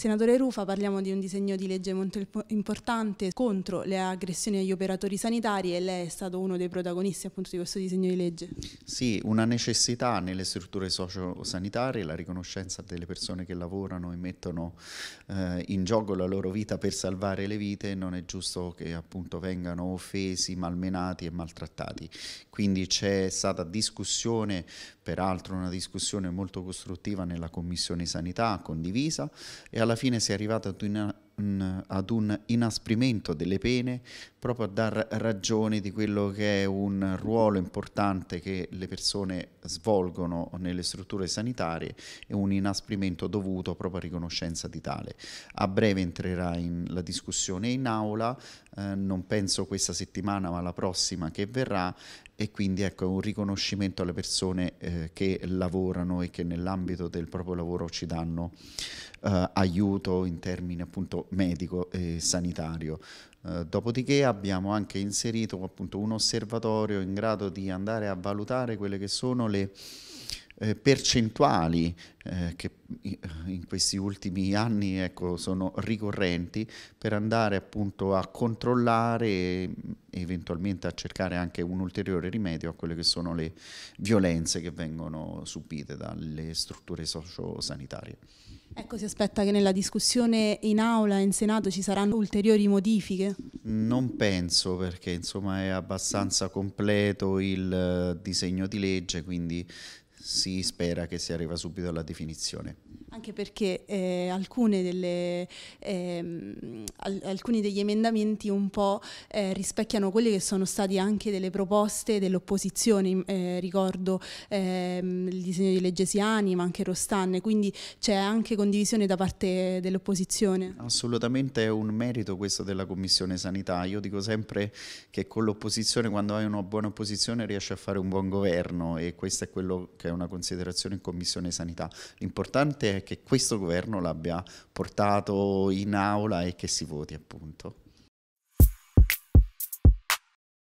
Senatore Rufa, parliamo di un disegno di legge molto importante contro le aggressioni agli operatori sanitari e lei è stato uno dei protagonisti appunto di questo disegno di legge. Sì, una necessità nelle strutture sociosanitarie, la riconoscenza delle persone che lavorano e mettono eh, in gioco la loro vita per salvare le vite, non è giusto che appunto vengano offesi, malmenati e maltrattati. Quindi c'è stata discussione, peraltro una discussione molto costruttiva nella Commissione Sanità, condivisa, e alla fine sei arrivato ad una mh, ad un inasprimento delle pene proprio a dar ragione di quello che è un ruolo importante che le persone svolgono nelle strutture sanitarie e un inasprimento dovuto proprio a riconoscenza di tale. A breve entrerà in, la discussione in aula, eh, non penso questa settimana ma la prossima che verrà e quindi ecco un riconoscimento alle persone eh, che lavorano e che nell'ambito del proprio lavoro ci danno eh, aiuto in termini appunto medico e sanitario. Eh, dopodiché abbiamo anche inserito appunto, un osservatorio in grado di andare a valutare quelle che sono le eh, percentuali eh, che in questi ultimi anni ecco, sono ricorrenti per andare appunto a controllare e eventualmente a cercare anche un ulteriore rimedio a quelle che sono le violenze che vengono subite dalle strutture sociosanitarie. Ecco, si aspetta che nella discussione in aula e in Senato ci saranno ulteriori modifiche? Non penso perché insomma è abbastanza completo il eh, disegno di legge, quindi si spera che si arriva subito alla definizione. Anche perché eh, delle, eh, al, alcuni degli emendamenti un po' eh, rispecchiano quelle che sono state anche delle proposte dell'opposizione, mm, eh, ricordo ehm, il disegno di legge Siani ma anche Rostanne, quindi c'è anche condivisione da parte dell'opposizione. Assolutamente è un merito questo della Commissione Sanità, io dico sempre che con l'opposizione quando hai una buona opposizione riesci a fare un buon governo e questo è quello che è una considerazione in Commissione Sanità. L'importante è che questo governo l'abbia portato in aula e che si voti appunto.